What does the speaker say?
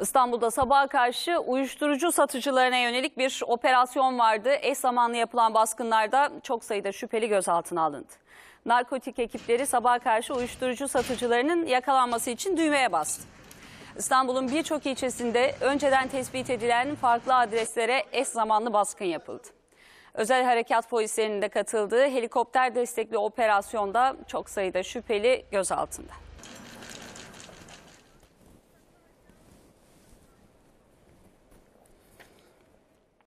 İstanbul'da sabaha karşı uyuşturucu satıcılarına yönelik bir operasyon vardı. Eş zamanlı yapılan baskınlarda çok sayıda şüpheli gözaltına alındı. Narkotik ekipleri sabaha karşı uyuşturucu satıcılarının yakalanması için düğmeye bastı. İstanbul'un birçok ilçesinde önceden tespit edilen farklı adreslere eş zamanlı baskın yapıldı. Özel harekat polislerinin de katıldığı helikopter destekli operasyonda çok sayıda şüpheli gözaltında.